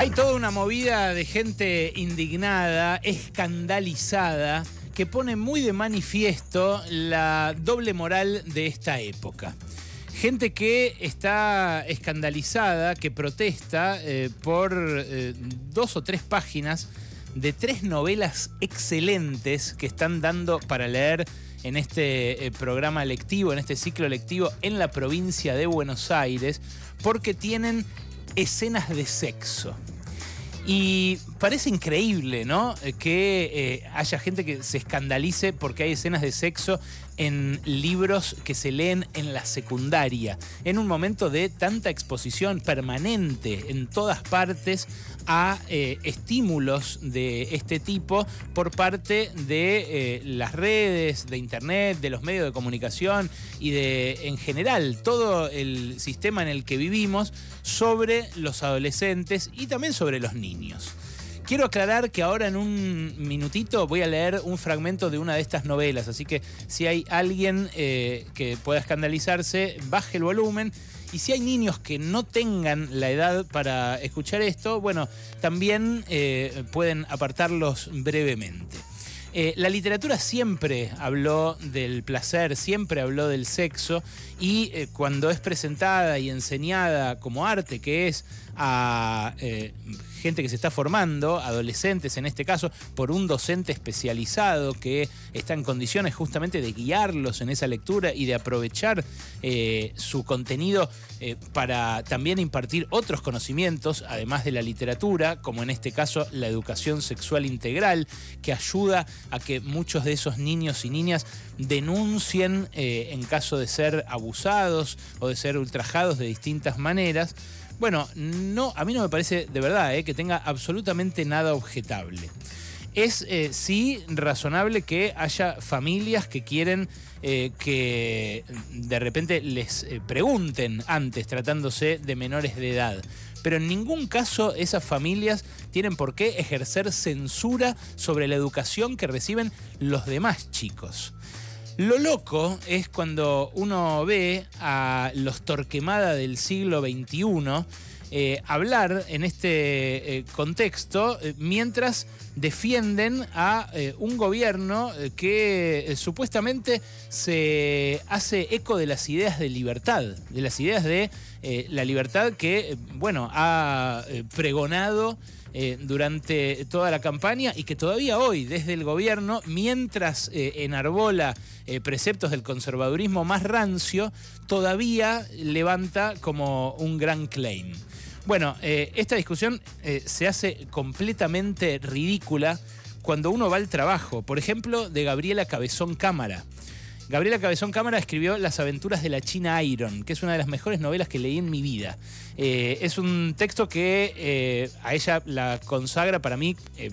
Hay toda una movida de gente indignada, escandalizada, que pone muy de manifiesto la doble moral de esta época. Gente que está escandalizada, que protesta eh, por eh, dos o tres páginas de tres novelas excelentes que están dando para leer en este eh, programa lectivo, en este ciclo lectivo en la provincia de Buenos Aires, porque tienen escenas de sexo. Y parece increíble, ¿no? Eh, que eh, haya gente que se escandalice porque hay escenas de sexo en libros que se leen en la secundaria, en un momento de tanta exposición permanente en todas partes a eh, estímulos de este tipo por parte de eh, las redes, de internet, de los medios de comunicación y de en general todo el sistema en el que vivimos sobre los adolescentes y también sobre los niños. Quiero aclarar que ahora en un minutito voy a leer un fragmento de una de estas novelas, así que si hay alguien eh, que pueda escandalizarse, baje el volumen. Y si hay niños que no tengan la edad para escuchar esto, bueno, también eh, pueden apartarlos brevemente. Eh, la literatura siempre habló del placer, siempre habló del sexo y cuando es presentada y enseñada como arte, que es a gente que se está formando, adolescentes en este caso, por un docente especializado que está en condiciones justamente de guiarlos en esa lectura y de aprovechar eh, su contenido eh, para también impartir otros conocimientos, además de la literatura, como en este caso la educación sexual integral, que ayuda a que muchos de esos niños y niñas denuncien eh, en caso de ser abusados o de ser ultrajados de distintas maneras bueno, no, a mí no me parece de verdad eh, que tenga absolutamente nada objetable. Es eh, sí razonable que haya familias que quieren eh, que de repente les pregunten antes tratándose de menores de edad pero en ningún caso esas familias tienen por qué ejercer censura sobre la educación que reciben los demás chicos. Lo loco es cuando uno ve a los Torquemada del siglo XXI eh, hablar en este eh, contexto eh, mientras defienden a un gobierno que supuestamente se hace eco de las ideas de libertad, de las ideas de la libertad que, bueno, ha pregonado eh, durante toda la campaña y que todavía hoy, desde el gobierno, mientras eh, enarbola eh, preceptos del conservadurismo más rancio, todavía levanta como un gran claim. Bueno, esta discusión se hace completamente ridícula cuando uno va al trabajo, por ejemplo, de Gabriela Cabezón Cámara. Gabriela Cabezón Cámara escribió Las aventuras de la China Iron, que es una de las mejores novelas que leí en mi vida. Eh, es un texto que eh, a ella la consagra para mí. Eh,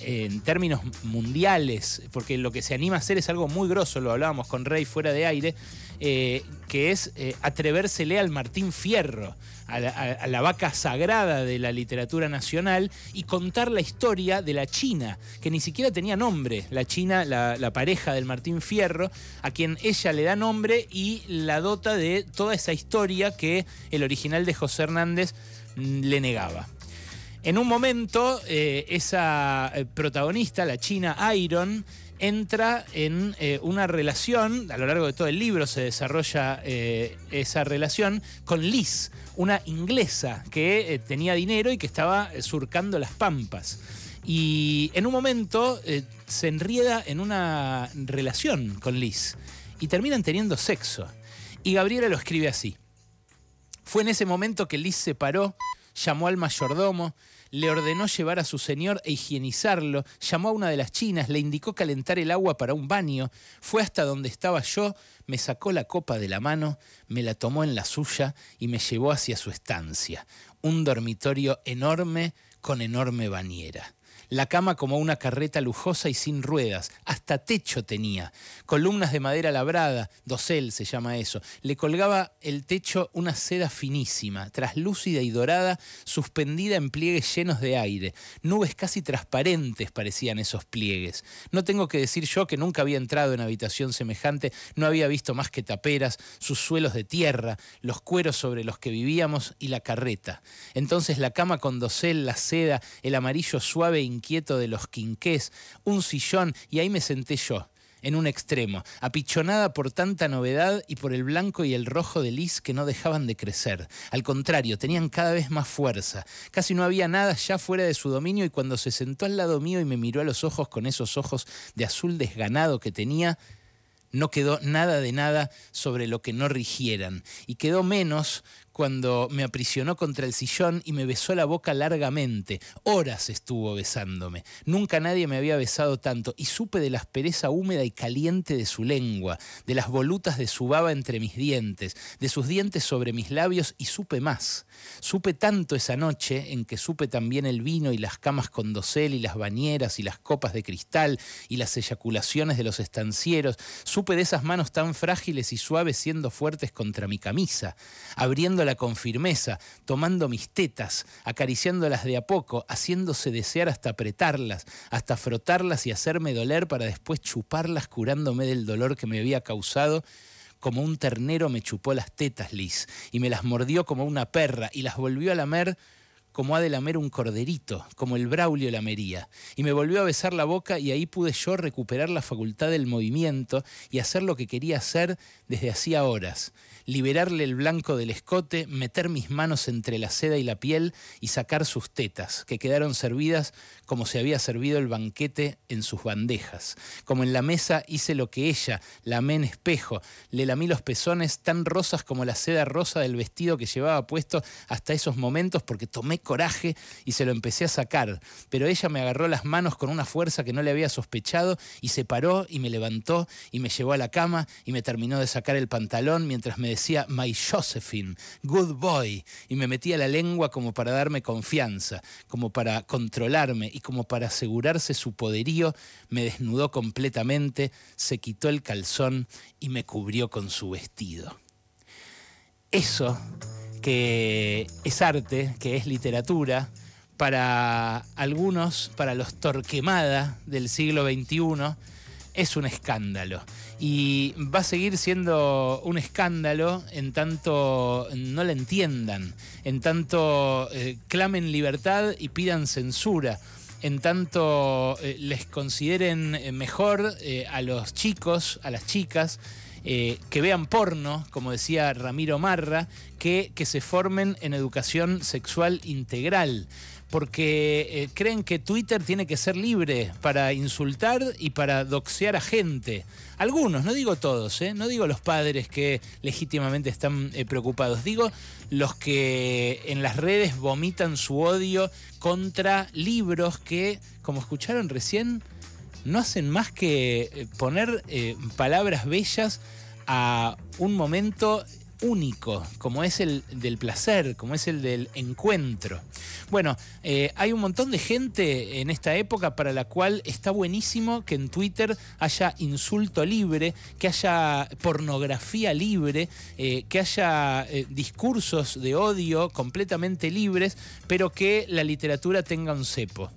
en, términos mundiales, porque lo que se anima a hacer es algo muy grosso, lo hablábamos con Rey fuera de aire, eh, que es atreversele eh, atrevérsele al Martín Fierro, a la, vaca sagrada de la literatura nacional, y contar la historia de la China, que ni siquiera tenía nombre, la China, la pareja del Martín Fierro, a quien ella le da nombre y la dota de toda esa historia que el original de José Hernández mm, le negaba. En un momento, eh, esa eh, protagonista, la china Iron, entra en eh, una relación, a lo largo de todo el libro se desarrolla esa relación, con Liz, una inglesa que tenía dinero y que estaba surcando las pampas. Y en un momento se enrieda en una relación con Liz y terminan teniendo sexo. Y Gabriela lo escribe así. Fue en ese momento que Liz se paró llamó al mayordomo, le ordenó llevar a su señor e higienizarlo, llamó a una de las chinas, le indicó calentar el agua para un baño, fue hasta donde estaba yo, me sacó la copa de la mano, me la tomó en la suya y me llevó hacia su estancia, un dormitorio enorme con enorme bañera la cama como una carreta lujosa y sin ruedas, hasta techo tenía, columnas de madera labrada, dosel se llama eso, le colgaba el techo una seda finísima, traslúcida y dorada, suspendida en pliegues llenos de aire, nubes casi transparentes parecían esos pliegues. No tengo que decir yo que nunca había entrado en habitación semejante, no había visto más que taperas, sus suelos de tierra, los cueros sobre los que vivíamos y la carreta. Entonces la cama con dosel, la seda, el amarillo suave quieto de los quinqués, un sillón, y ahí me senté yo, en un extremo, apichonada por tanta novedad y por el blanco y el rojo de lis que no dejaban de crecer. Al contrario, tenían cada vez más fuerza. Casi no había nada ya fuera de su dominio y cuando se sentó al lado mío y me miró a los ojos con esos ojos de azul desganado que tenía, no quedó nada de nada sobre lo que no rigieran, y quedó menos cuando me aprisionó contra el sillón y me besó la boca largamente. Horas estuvo besándome. Nunca nadie me había besado tanto y supe de la aspereza húmeda y caliente de su lengua, de las volutas de su baba entre mis dientes, de sus dientes sobre mis labios y supe más. Supe tanto esa noche en que supe también el vino y las camas con dosel y las bañeras y las copas de cristal y las eyaculaciones de los estancieros. Supe de esas manos tan frágiles y suaves siendo fuertes contra mi camisa, abriendo con firmeza, tomando mis tetas, acariciándolas de a poco, haciéndose desear hasta apretarlas, hasta frotarlas y hacerme doler para después chuparlas curándome del dolor que me había causado como un ternero me chupó las tetas, Liz, y me las mordió como una perra, y las volvió a lamer como ha de lamer un corderito, como el Braulio lamería, y me volvió a besar la boca y ahí pude yo recuperar la facultad del movimiento y hacer lo que quería hacer desde hacía horas, liberarle el blanco del escote, meter mis manos entre la seda y la piel y sacar sus tetas, que quedaron servidas como se había servido el banquete en sus bandejas, como en la mesa hice lo que ella, lamé en espejo, le lamí los pezones tan rosas como la seda rosa del vestido que llevaba puesto hasta esos momentos porque tomé coraje y se lo empecé a sacar, pero ella me agarró las manos con una fuerza que no le había sospechado y se paró y me levantó y me llevó a la cama y me terminó de sacar el pantalón mientras me decía My Josephine, good boy, y me metía la lengua como para darme confianza, como para controlarme como para asegurarse su poderío, me desnudó completamente, se quitó el calzón y me cubrió con su vestido. Eso que es arte, que es literatura, para algunos, para los torquemada del siglo XXI, es un escándalo. Y va a seguir siendo un escándalo en tanto no la entiendan, en tanto eh, clamen libertad y pidan censura en tanto eh, les consideren eh, mejor eh, a los chicos, a las chicas, que vean porno, como decía Ramiro Marra, que, que se formen en educación sexual integral porque eh, creen que Twitter tiene que ser libre para insultar y para doxear a gente. Algunos, no digo todos, ¿eh? no digo los padres que legítimamente están eh, preocupados, digo los que en las redes vomitan su odio contra libros que, como escucharon recién, no hacen más que poner palabras bellas a un momento único, como es el del placer, como es el del encuentro. Bueno, eh, hay un montón de gente en esta época para la cual está buenísimo que en Twitter haya insulto libre, que haya pornografía libre, eh, que haya eh, discursos de odio completamente libres, pero que la literatura tenga un cepo.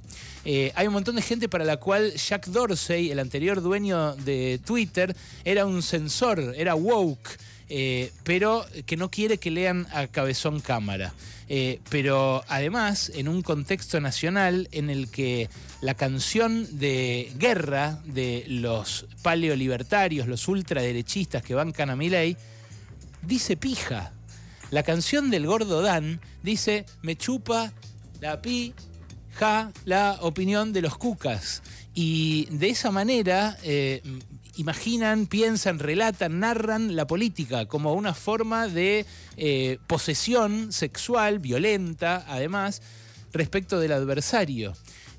hay un montón de gente para la cual Jack Dorsey, el anterior dueño de Twitter, era un censor, era woke. Eh, pero que no quiere que lean a cabezón cámara. Eh, pero además, en un contexto nacional en el que la canción de guerra de los paleolibertarios, los ultraderechistas que bancan a Milei, dice pija. La canción del gordo Dan dice, me chupa la pija la opinión de los cucas. Y de esa manera, eh, imaginan, piensan, relatan, narran la política como una forma de eh, posesión sexual, violenta, además, respecto del adversario.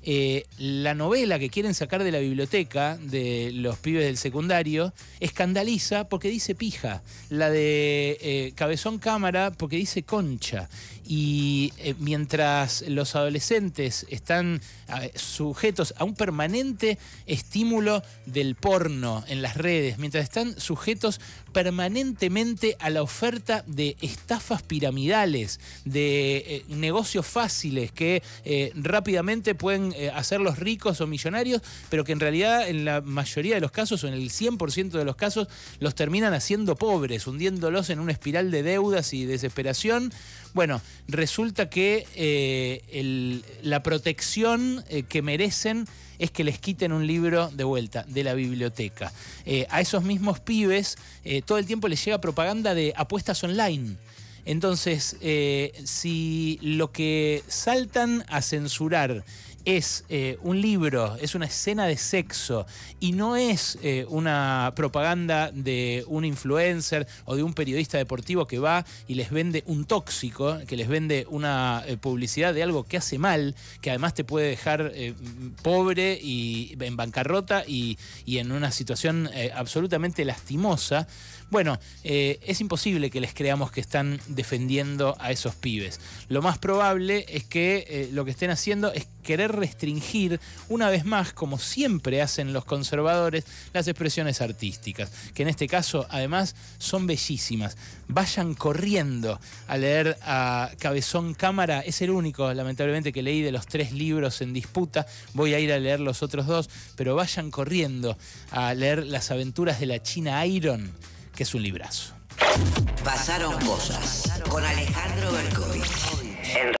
Eh, la novela que quieren sacar de la biblioteca de los pibes del secundario escandaliza porque dice pija, la de eh, Cabezón Cámara porque dice concha. Y eh, mientras los adolescentes están sujetos a un permanente estímulo del porno en las redes, mientras están sujetos permanentemente a la oferta de estafas piramidales, de negocios fáciles que rápidamente pueden eh, hacerlos ricos o millonarios, pero que en realidad en la mayoría de los casos, o en el 100% de los casos, los terminan haciendo pobres, hundiéndolos en una espiral de deudas y desesperación. Bueno, resulta que eh, la protección eh, que merecen es que les quiten un libro de vuelta de la biblioteca. a esos mismos pibes todo el tiempo les llega propaganda de apuestas online. Entonces, si lo que saltan a censurar es eh, un libro, es una escena de sexo y no es eh, una propaganda de un influencer o de un periodista deportivo que va y les vende un tóxico, que les vende una eh, publicidad de algo que hace mal, que además te puede dejar pobre y en bancarrota y, y en una situación absolutamente lastimosa. Bueno, es imposible que les creamos que están defendiendo a esos pibes. Lo más probable es que lo que estén haciendo es querer restringir, una vez más, como siempre hacen los conservadores, las expresiones artísticas, que en este caso, además, son bellísimas. Vayan corriendo a leer a Cabezón Cámara, es el único, lamentablemente, que leí de los tres libros en disputa. Voy a ir a leer los otros dos, pero vayan corriendo a leer Las aventuras de la China Iron, que es un librazo. Pasaron cosas con Alejandro Berkovich.